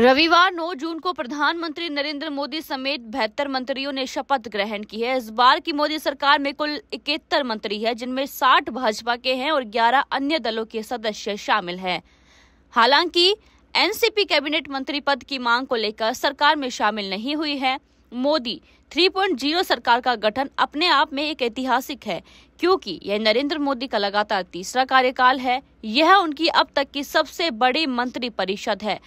रविवार 9 जून को प्रधानमंत्री नरेंद्र मोदी समेत बहत्तर मंत्रियों ने शपथ ग्रहण की है इस बार की मोदी सरकार में कुल इकहत्तर मंत्री है जिनमें 60 भाजपा के हैं और 11 अन्य दलों के सदस्य शामिल हैं हालांकि एनसीपी कैबिनेट मंत्री पद की मांग को लेकर सरकार में शामिल नहीं हुई है मोदी 3.0 सरकार का गठन अपने आप में एक ऐतिहासिक है क्योंकि यह नरेंद्र मोदी का लगातार तीसरा कार्यकाल है यह उनकी अब तक की सबसे बड़ी मंत्री परिषद है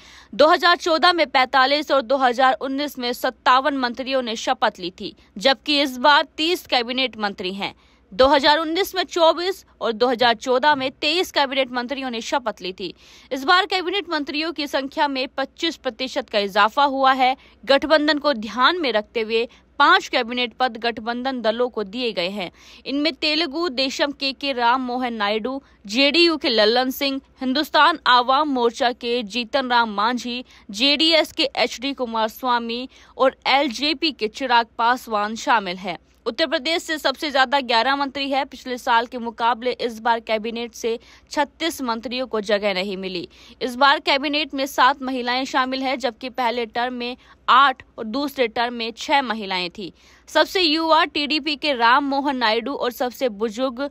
2014 में 45 और 2019 में सत्तावन मंत्रियों ने शपथ ली थी जबकि इस बार 30 कैबिनेट मंत्री हैं 2019 में 24 और 2014 में 23 कैबिनेट मंत्रियों ने शपथ ली थी इस बार कैबिनेट मंत्रियों की संख्या में 25 प्रतिशत का इजाफा हुआ है गठबंधन को ध्यान में रखते हुए पांच कैबिनेट पद गठबंधन दलों को दिए गए हैं इनमें तेलुगु देशम के के राम मोहन नायडू जेडीयू के लल्लन सिंह हिंदुस्तान आवाम मोर्चा के जीतन राम मांझी जेडीएस के एच डी कुमार स्वामी और एलजेपी के चिराग पासवान शामिल हैं उत्तर प्रदेश से सबसे ज्यादा 11 मंत्री है पिछले साल के मुकाबले इस बार कैबिनेट से 36 मंत्रियों को जगह नहीं मिली इस बार कैबिनेट में सात महिलाएं शामिल हैं जबकि पहले टर्म में आठ और दूसरे टर्म में छह महिलाएं थी सबसे युवा टीडीपी के राम मोहन नायडू और सबसे बुजुर्ग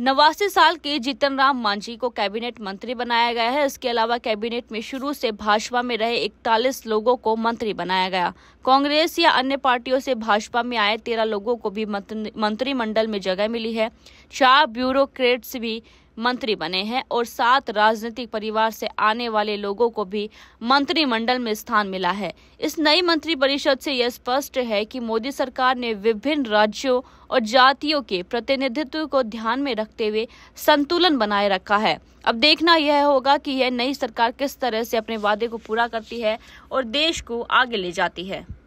नवासी साल के जीतन राम मांझी को कैबिनेट मंत्री बनाया गया है इसके अलावा कैबिनेट में शुरू से भाजपा में रहे 41 लोगों को मंत्री बनाया गया कांग्रेस या अन्य पार्टियों से भाजपा में आए 13 लोगों को भी मंत्रिमंडल में जगह मिली है चार ब्यूरोक्रेट्स भी मंत्री बने हैं और सात राजनीतिक परिवार से आने वाले लोगों को भी मंत्रिमंडल में स्थान मिला है इस नई मंत्री परिषद से यह स्पष्ट है कि मोदी सरकार ने विभिन्न राज्यों और जातियों के प्रतिनिधित्व को ध्यान में रखते हुए संतुलन बनाए रखा है अब देखना यह होगा कि यह नई सरकार किस तरह से अपने वादे को पूरा करती है और देश को आगे ले जाती है